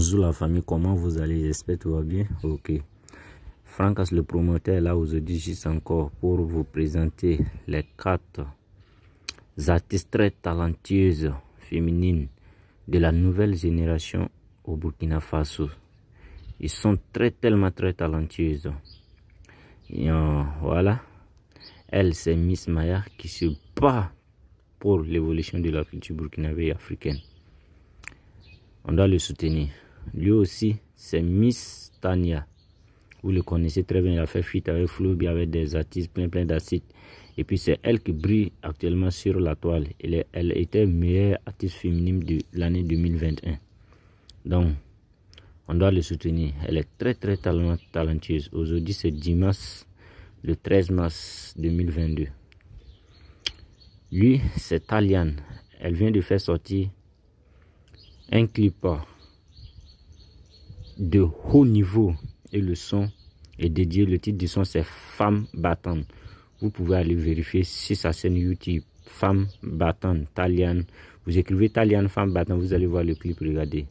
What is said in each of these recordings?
Bonjour la famille, comment vous allez J'espère que tout va bien. Ok. Francas le promoteur là aujourd'hui juste encore pour vous présenter les quatre artistes très talentueuses féminines de la nouvelle génération au Burkina Faso. Ils sont très tellement très talentueuses. Et, euh, voilà. Elle, c'est Miss Maya qui se bat pour l'évolution de la culture burkinabé africaine on doit le soutenir. Lui aussi, c'est Miss Tania. Vous le connaissez très bien, Elle a fait fuite avec Flo, avec des artistes plein plein d'acides. Et puis c'est elle qui brille actuellement sur la toile. Elle, elle était meilleure artiste féminine de l'année 2021. Donc, on doit le soutenir. Elle est très très talentueuse. Aujourd'hui, c'est dimanche, le 13 mars 2022. Lui, c'est Talian. Elle vient de faire sortir un clip. Hein de haut niveau et le son est dédié, le titre du son c'est Femme battante. Vous pouvez aller vérifier si sa scène YouTube, Femme battante, Talian. Vous écrivez Talian, Femme battante, vous allez voir le clip, regardez.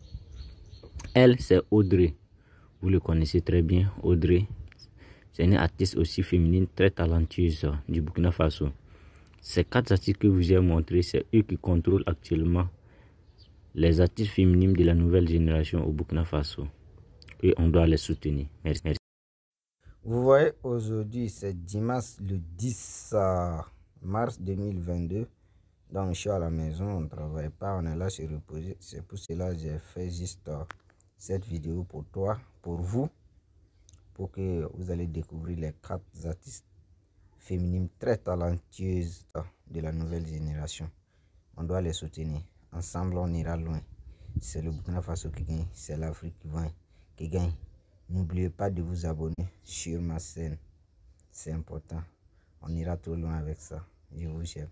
Elle, c'est Audrey. Vous le connaissez très bien, Audrey. C'est une artiste aussi féminine très talentueuse hein, du Burkina Faso. Ces quatre artistes que vous ai montré. c'est eux qui contrôlent actuellement les artistes féminines de la nouvelle génération au Burkina Faso et on doit les soutenir. Merci. Vous voyez, aujourd'hui, c'est dimanche le 10 mars 2022. Donc, je suis à la maison, on ne travaille pas, on est là se reposer. C'est pour cela que j'ai fait juste euh, cette vidéo pour toi, pour vous, pour que vous allez découvrir les quatre artistes féminines très talentueuses euh, de la nouvelle génération. On doit les soutenir. Ensemble, on ira loin. C'est le Burkina Faso qui gagne, c'est l'Afrique qui gagne qui N'oubliez pas de vous abonner sur ma chaîne. C'est important. On ira trop loin avec ça. Je vous aime.